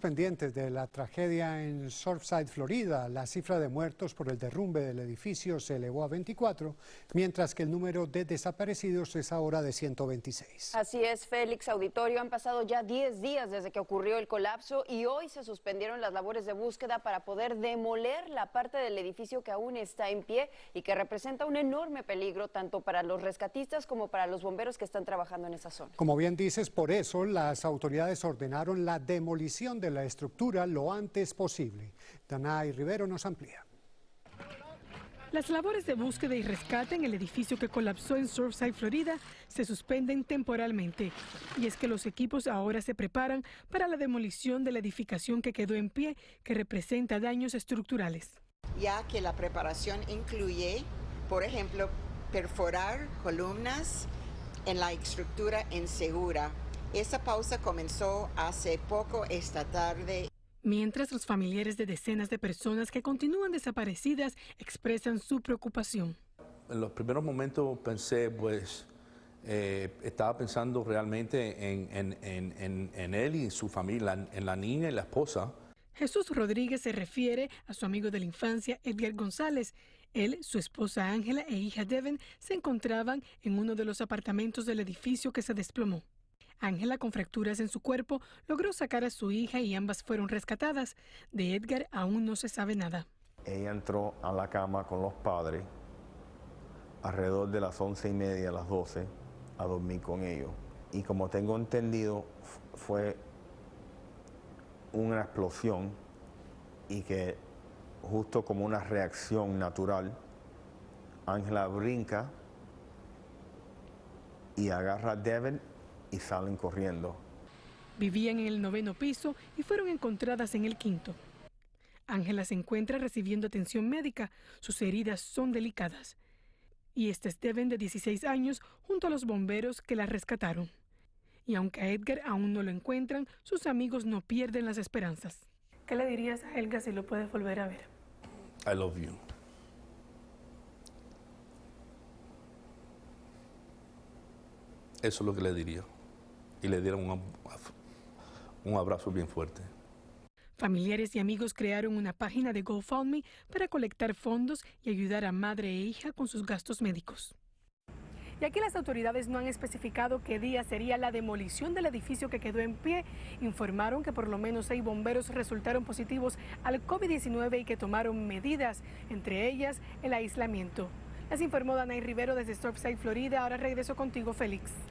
Pendientes de la tragedia en Surfside, Florida, la cifra de muertos por el derrumbe del edificio se elevó a 24, mientras que el número de desaparecidos es ahora de 126. Así es, Félix Auditorio. Han pasado ya 10 días desde que ocurrió el colapso y hoy se suspendieron las labores de búsqueda para poder demoler la parte del edificio que aún está en pie y que representa un enorme peligro tanto para los rescatistas como para los bomberos que están trabajando en esa zona. Como bien dices, por eso las autoridades ordenaron la demolición de la estructura lo antes posible. Danay Rivero nos amplía. Las labores de búsqueda y rescate en el edificio que colapsó en Surfside, Florida, se suspenden temporalmente. Y es que los equipos ahora se preparan para la demolición de la edificación que quedó en pie, que representa daños estructurales. Ya que la preparación incluye, por ejemplo, perforar columnas en la estructura segura esa pausa comenzó hace poco esta tarde. Mientras los familiares de decenas de personas que continúan desaparecidas expresan su preocupación. En los primeros momentos pensé, pues, eh, estaba pensando realmente en, él y en su familia, en la niña y la esposa. Jesús Rodríguez se refiere a su amigo de la infancia, Edgar González. Él, su esposa Ángela e hija Devon se encontraban en uno de los apartamentos del edificio que se desplomó. Ángela, con fracturas en su cuerpo, logró sacar a su hija y ambas fueron rescatadas. De Edgar aún no se sabe nada. Ella entró a la cama con los padres alrededor de las once y media, a las doce, a dormir con ellos. Y como tengo entendido, fue una explosión y que justo como una reacción natural, Ángela brinca y agarra a Devin y salen corriendo. Vivían en el noveno piso y fueron encontradas en el quinto. Ángela se encuentra recibiendo atención médica. Sus heridas son delicadas. Y este es de 16 años junto a los bomberos que la rescataron. Y aunque a Edgar aún no lo encuentran, sus amigos no pierden las esperanzas. ¿Qué le dirías a Edgar si lo puedes volver a ver? I love you. Eso es lo que le diría y le dieron un, abrazo bien fuerte. Familiares y amigos crearon una página de GoFundMe para colectar fondos y ayudar a madre e hija con sus gastos médicos. Y aquí las autoridades no han especificado qué día sería la demolición del edificio que quedó en pie. Informaron que por lo menos seis bomberos resultaron positivos al COVID-19 y que tomaron medidas, entre ellas el aislamiento. Las informó Danay Rivero desde Surfside, Florida. Ahora regreso contigo, Félix.